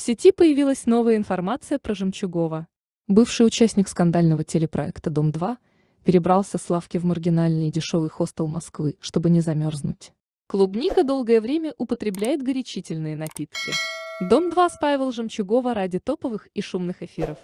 В сети появилась новая информация про Жемчугова. Бывший участник скандального телепроекта «Дом-2» перебрался с лавки в маргинальный дешевый хостел Москвы, чтобы не замерзнуть. Клубника долгое время употребляет горячительные напитки. «Дом-2» спаивал Жемчугова ради топовых и шумных эфиров.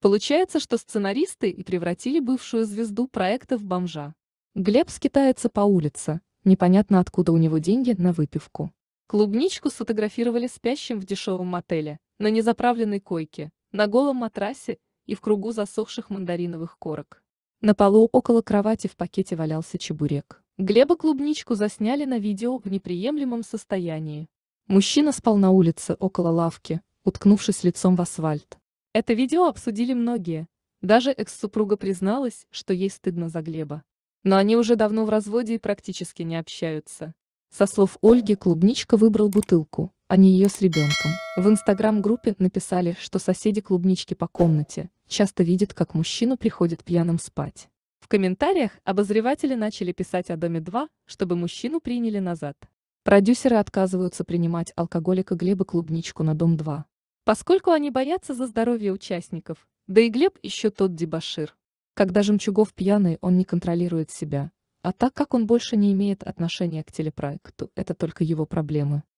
Получается, что сценаристы и превратили бывшую звезду проекта в бомжа. Глеб скитается по улице, непонятно откуда у него деньги на выпивку. Клубничку сфотографировали спящим в дешевом отеле на незаправленной койке, на голом матрасе и в кругу засохших мандариновых корок. На полу около кровати в пакете валялся чебурек. Глеба клубничку засняли на видео в неприемлемом состоянии. Мужчина спал на улице около лавки, уткнувшись лицом в асфальт. Это видео обсудили многие. Даже экс-супруга призналась, что ей стыдно за Глеба. Но они уже давно в разводе и практически не общаются. Со слов Ольги, клубничка выбрал бутылку, а не ее с ребенком. В инстаграм-группе написали, что соседи клубнички по комнате часто видят, как мужчина приходит пьяным спать. В комментариях обозреватели начали писать о Доме 2, чтобы мужчину приняли назад. Продюсеры отказываются принимать алкоголика Глеба клубничку на Дом 2. Поскольку они боятся за здоровье участников, да и Глеб еще тот дебашир. Когда Жемчугов пьяный, он не контролирует себя. А так как он больше не имеет отношения к телепроекту, это только его проблемы.